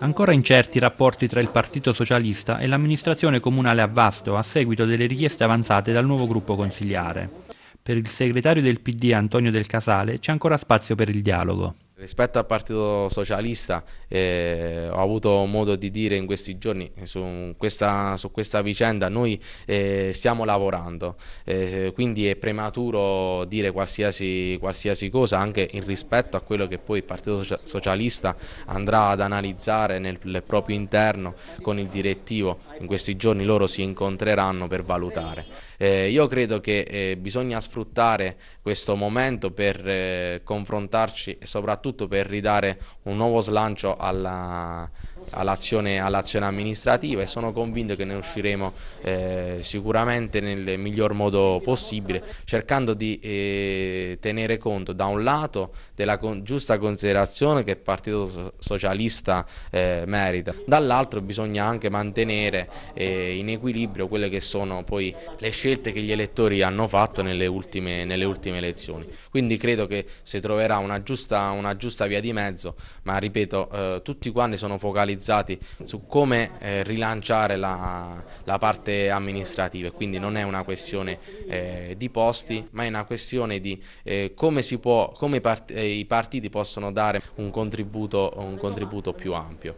Ancora incerti i rapporti tra il Partito Socialista e l'amministrazione comunale a Vasto a seguito delle richieste avanzate dal nuovo gruppo consiliare. Per il segretario del PD Antonio Del Casale c'è ancora spazio per il dialogo. Rispetto al Partito Socialista eh, ho avuto modo di dire in questi giorni su questa, su questa vicenda noi eh, stiamo lavorando eh, quindi è prematuro dire qualsiasi, qualsiasi, cosa anche in rispetto a quello che poi il Partito Socialista andrà ad analizzare nel, nel proprio interno con il direttivo in questi giorni loro si incontreranno per valutare. Eh, io credo che eh, bisogna sfruttare questo momento per eh, confrontarci e soprattutto soprattutto per ridare un nuovo slancio alla, all'azione all amministrativa e sono convinto che ne usciremo eh, sicuramente nel miglior modo possibile cercando di eh, tenere conto da un lato della con giusta considerazione che il Partito Socialista eh, merita, dall'altro bisogna anche mantenere eh, in equilibrio quelle che sono poi le scelte che gli elettori hanno fatto nelle ultime, nelle ultime elezioni. Quindi credo che si troverà una giusta, una giusta, via di mezzo, ma ripeto, eh, tutti quanti sono focalizzati focalizzati su come eh, rilanciare la, la, parte amministrativa, quindi non è una questione eh, di posti, ma è una questione di eh, come, può, come i, part eh, i, partiti possono dare un contributo, un contributo più ampio.